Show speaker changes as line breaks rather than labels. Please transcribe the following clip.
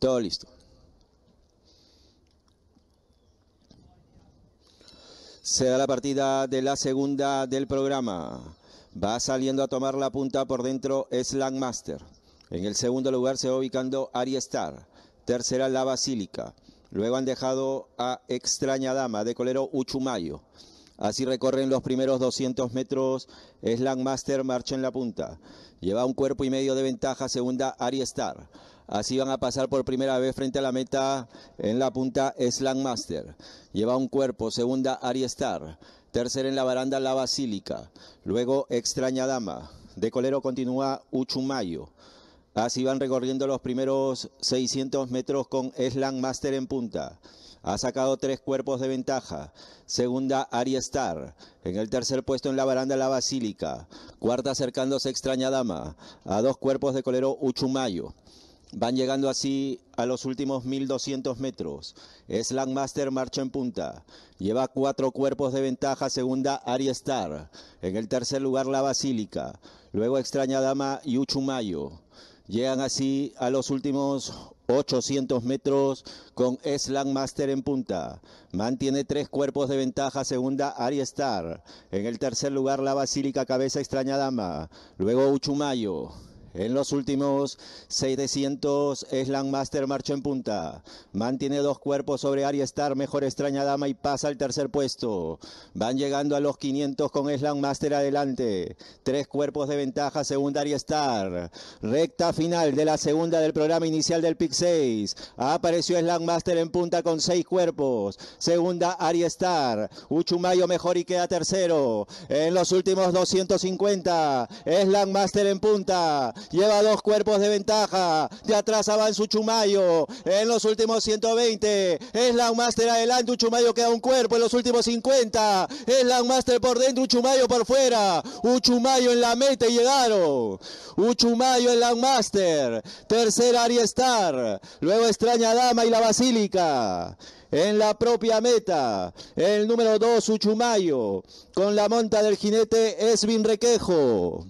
Todo listo. Se da la partida de la segunda del programa. Va saliendo a tomar la punta por dentro es En el segundo lugar se va ubicando Ariestar. Tercera la Basílica. Luego han dejado a Extraña Dama de colero Uchumayo. Así recorren los primeros 200 metros Slangmaster Master marcha en la punta. Lleva un cuerpo y medio de ventaja segunda ariestar Así van a pasar por primera vez frente a la meta en la punta Slangmaster. Master. Lleva un cuerpo segunda ariestar Star. Tercera en la baranda La Basílica. Luego Extraña Dama. De colero continúa Uchumayo. Así van recorriendo los primeros 600 metros con Slangmaster Master en punta ha sacado tres cuerpos de ventaja. Segunda, Ariestar. Star. En el tercer puesto en la baranda La Basílica. Cuarta acercándose Extraña Dama. A dos cuerpos de colero Uchumayo. Van llegando así a los últimos 1200 metros. Slangmaster marcha en punta. Lleva cuatro cuerpos de ventaja. Segunda, Ariestar. Star. En el tercer lugar, La Basílica. Luego Extraña Dama y Uchumayo. Llegan así a los últimos 800 metros con Slangmaster Master en punta. Mantiene tres cuerpos de ventaja, segunda Ariestar. En el tercer lugar la Basílica Cabeza Extraña Dama. Luego Uchumayo. En los últimos 600, Slam Master marcha en punta. Mantiene dos cuerpos sobre Ari Star, mejor extraña dama y pasa al tercer puesto. Van llegando a los 500 con Slam Master adelante. Tres cuerpos de ventaja, segunda Ari Star. Recta final de la segunda del programa inicial del PIC 6. Apareció Slam Master en punta con seis cuerpos. Segunda Ari Star. Uchumayo mejor y queda tercero. En los últimos 250, Slam Master en punta. Lleva dos cuerpos de ventaja. De atrás avanza Uchumayo. En los últimos 120. Es Master adelante. Uchumayo queda un cuerpo en los últimos 50. Es Master por dentro. Uchumayo por fuera. Uchumayo en la meta y llegaron. Uchumayo en Master. Tercera Ariestar. Luego extraña Dama y la Basílica en la propia meta. El número 2, Uchumayo, con la monta del jinete Esvin Requejo.